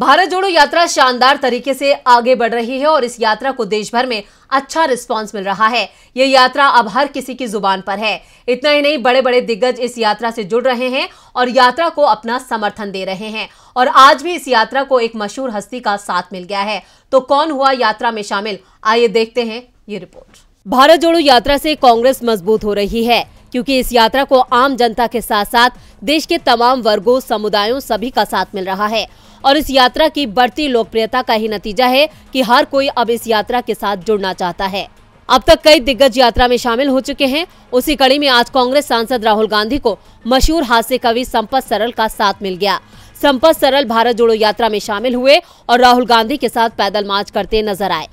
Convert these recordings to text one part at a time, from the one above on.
भारत जोड़ो यात्रा शानदार तरीके से आगे बढ़ रही है और इस यात्रा को देश भर में अच्छा रिस्पांस मिल रहा है ये यात्रा अब हर किसी की जुबान पर है इतना ही नहीं बड़े बड़े दिग्गज इस यात्रा से जुड़ रहे हैं और यात्रा को अपना समर्थन दे रहे हैं और आज भी इस यात्रा को एक मशहूर हस्ती का साथ मिल गया है तो कौन हुआ यात्रा में शामिल आइए देखते हैं ये रिपोर्ट भारत जोड़ो यात्रा से कांग्रेस मजबूत हो रही है क्योंकि इस यात्रा को आम जनता के साथ साथ देश के तमाम वर्गों समुदायों सभी का साथ मिल रहा है और इस यात्रा की बढ़ती लोकप्रियता का ही नतीजा है कि हर कोई अब इस यात्रा के साथ जुड़ना चाहता है अब तक कई दिग्गज यात्रा में शामिल हो चुके हैं उसी कड़ी में आज कांग्रेस सांसद राहुल गांधी को मशहूर हास्य कवि संपत सरल का साथ मिल गया संपत सरल भारत जोड़ो यात्रा में शामिल हुए और राहुल गांधी के साथ पैदल मार्च करते नजर आए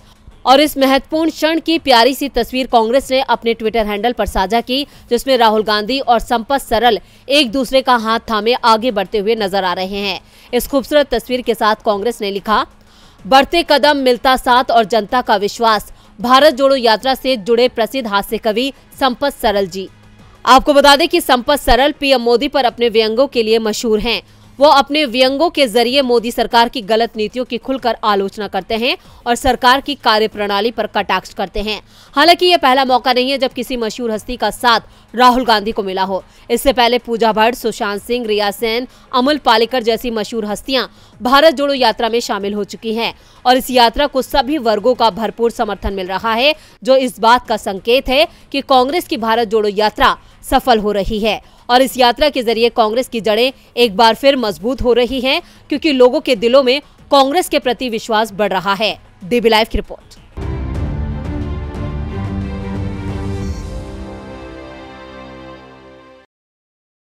और इस महत्वपूर्ण क्षण की प्यारी सी तस्वीर कांग्रेस ने अपने ट्विटर हैंडल पर साझा की जिसमें राहुल गांधी और संपत सरल एक दूसरे का हाथ थामे आगे बढ़ते हुए नजर आ रहे हैं इस खूबसूरत तस्वीर के साथ कांग्रेस ने लिखा बढ़ते कदम मिलता साथ और जनता का विश्वास भारत जोड़ो यात्रा से जुड़े प्रसिद्ध हास्य कवि संपत सरल जी आपको बता दें कि संपत सरल पीएम मोदी पर अपने व्यंगों के लिए मशहूर हैं वो अपने व्यंगों के जरिए मोदी सरकार की गलत नीतियों की खुलकर आलोचना करते हैं और सरकार की कार्यप्रणाली पर कटाक्ष करते हैं हालांकि ये पहला मौका नहीं है जब किसी मशहूर हस्ती का साथ राहुल गांधी को मिला हो इससे पहले पूजा भट्ट सुशांत सिंह रिया सेन अमल पालेकर जैसी मशहूर हस्तियां भारत जोड़ो यात्रा में शामिल हो चुकी है और इस यात्रा को सभी वर्गो का भरपूर समर्थन मिल रहा है जो इस बात का संकेत है की कांग्रेस की भारत जोड़ो यात्रा सफल हो रही है और इस यात्रा के जरिए कांग्रेस की जड़ें एक बार फिर मजबूत हो रही है क्योंकि लोगों के दिलों में कांग्रेस के प्रति विश्वास बढ़ रहा है दिबी लाइव की रिपोर्ट